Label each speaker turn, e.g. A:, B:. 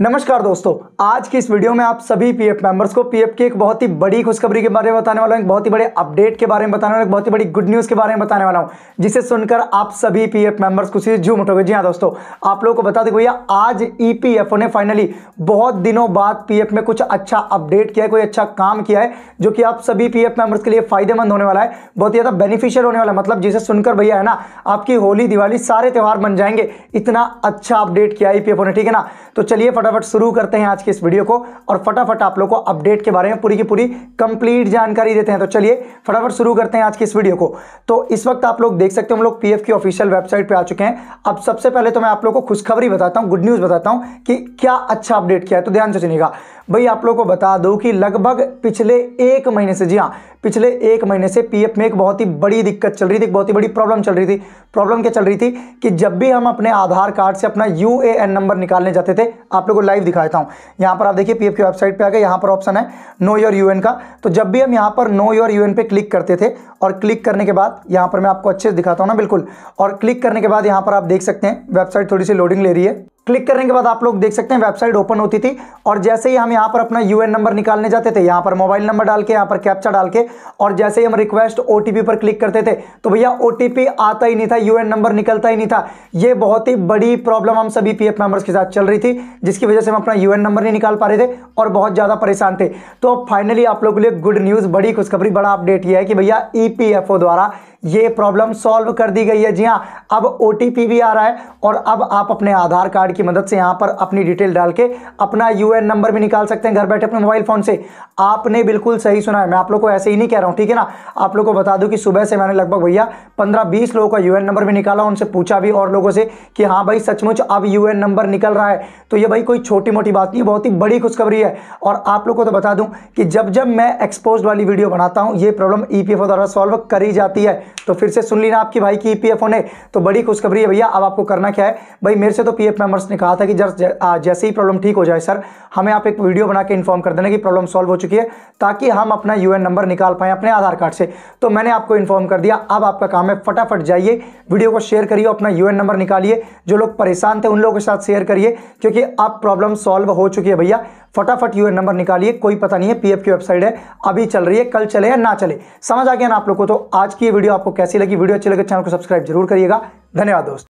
A: नमस्कार दोस्तों आज की इस वीडियो में आप सभी पीएफ मेंबर्स को पीएफ की एक बहुत ही बड़ी खुशखबरी के बारे में बताने वाला हूं एक बहुत ही बड़े अपडेट के बारे में बताने वाला हूँ एक बहुत ही बड़ी गुड न्यूज़ के बारे में बताने वाला हूं जिसे सुनकर आप सभी पीएफ मेंबर्स खुशी से झूम उठोगे जी हाँ दोस्तों आप लोगों को बता दें भैया आज ईपीएफओ e ने फाइनली बहुत दिनों बाद पीएफ में कुछ अच्छा अपडेट किया है कोई अच्छा काम किया है जो कि आप सभी पीएफ मेंबर्स के लिए फायदेमंद होने वाला है बहुत ही ज़्यादा बेनिफिशियल होने वाला मतलब जिसे सुनकर भैया है ना आपकी होली दिवाली सारे त्यौहार बन जाएंगे इतना अच्छा अपडेट किया ईपीएफओ e ने ठीक है ना तो चलिए फटाफट शुरू करते हैं आज के इस वीडियो को और फटाफट आप लोग को अपडेट के बारे में पूरी की पूरी कंप्लीट जानकारी देते हैं तो चलिए फटाफट शुरू करते हैं आज के इस वीडियो को तो इस वक्त आप लोग देख सकते हो हम लोग पीएफ की ऑफिशियल वेबसाइट पर आ चुके हैं अब सबसे पहले तो मैं आप लोग को खुशखबरी बताता हूँ गुड न्यूज़ बताता हूँ कि क्या अच्छा अपडेट किया है तो ध्यान से सुनिएगा भाई आप लोग को बता दो कि लगभग पिछले एक महीने से जी हाँ पिछले एक महीने से पीएफ में एक बहुत ही बड़ी दिक्कत चल रही थी एक बहुत ही बड़ी प्रॉब्लम चल रही थी प्रॉब्लम क्या चल रही थी कि जब भी हम अपने आधार कार्ड से अपना यूएएन नंबर निकालने जाते थे आप लोग को लाइव दिखाता हूँ यहाँ पर आप देखिए पीएफ की वेबसाइट पे आ गए यहाँ पर ऑप्शन है नो योर यूएन का तो जब भी हम यहाँ पर नो योर यूएन पे क्लिक करते थे और क्लिक करने के बाद यहाँ पर मैं आपको अच्छे से दिखाता हूँ ना बिल्कुल और क्लिक करने के बाद यहाँ पर आप देख सकते हैं वेबसाइट थोड़ी सी लोडिंग ले रही है क्लिक करने के बाद आप लोग देख सकते हैं वेबसाइट ओपन होती थी और जैसे ही हम यहाँ पर अपना यूएन नंबर निकालने जाते थे यहाँ पर मोबाइल नंबर डाल के यहाँ पर कैप्चा डाल के और जैसे ही हम रिक्वेस्ट ओटीपी पर क्लिक करते थे तो भैया ओटीपी आता ही नहीं था यूएन नंबर निकलता ही नहीं था ये बहुत ही बड़ी प्रॉब्लम हम सभी पी एफ के साथ चल रही थी जिसकी वजह से हम अपना यू नंबर नहीं निकाल पा रहे थे और बहुत ज़्यादा परेशान थे तो फाइनली आप लोगों के लिए गुड न्यूज़ बड़ी खुशखबरी बड़ा अपडेट यह है कि भैया ई ईपीएफओ द्वारा ये प्रॉब्लम सॉल्व कर दी गई है जी हाँ अब ओ भी आ रहा है और अब आप अपने आधार कार्ड की मदद से यहाँ पर अपनी डिटेल डाल के अपना यू नंबर भी निकाल सकते हैं घर बैठे अपने मोबाइल फ़ोन से आपने बिल्कुल सही सुना है मैं आप लोग को ऐसे ही नहीं कह रहा हूँ ठीक है ना आप लोग को बता दूँ कि सुबह से मैंने लगभग भैया पंद्रह बीस लोगों का यू नंबर भी निकाला उनसे पूछा भी और लोगों से कि हाँ भाई सचमुच अब यू नंबर निकल रहा है तो ये भाई कोई छोटी मोटी बात नहीं बहुत ही बड़ी खुशखबरी है और आप लोग को तो बता दूँ कि जब जब मैं एक्सपोज वाली वीडियो बनाता हूँ ये प्रॉब्लम ई e द्वारा सॉल्व करी जाती है तो फिर से सुन लेना आपकी भाई की ई e होने तो बड़ी खुशखबरी है भैया अब आपको करना क्या है भाई मेरे से तो पी एफ ने कहा था कि जर जैसे ही प्रॉब्लम ठीक हो जाए सर हमें आप एक वीडियो बना के इन्फॉर्म कर देना कि प्रॉब्लम सॉल्व हो चुकी है ताकि हम अपना यू नंबर निकाल पाएँ अपने आधार कार्ड से तो मैंने आपको इन्फॉर्म कर दिया अब आपका काम है फटाफट जाइए वीडियो को शेयर करिए अपना यू नंबर निकालिए जो लोग परेशान थे उन लोगों के साथ शेयर करिए क्योंकि अब प्रॉब्लम सॉल्व हो चुकी है भैया फटाफट यू नंबर निकालिए कोई पता नहीं है पीएफ की वेबसाइट है अभी चल रही है कल चले या ना चले समझ आ गया ना आप लोग को तो आज की ये वीडियो आपको कैसी लगी वीडियो अच्छी लगे तो चैनल को सब्सक्राइब जरूर करिएगा धन्यवाद दोस्त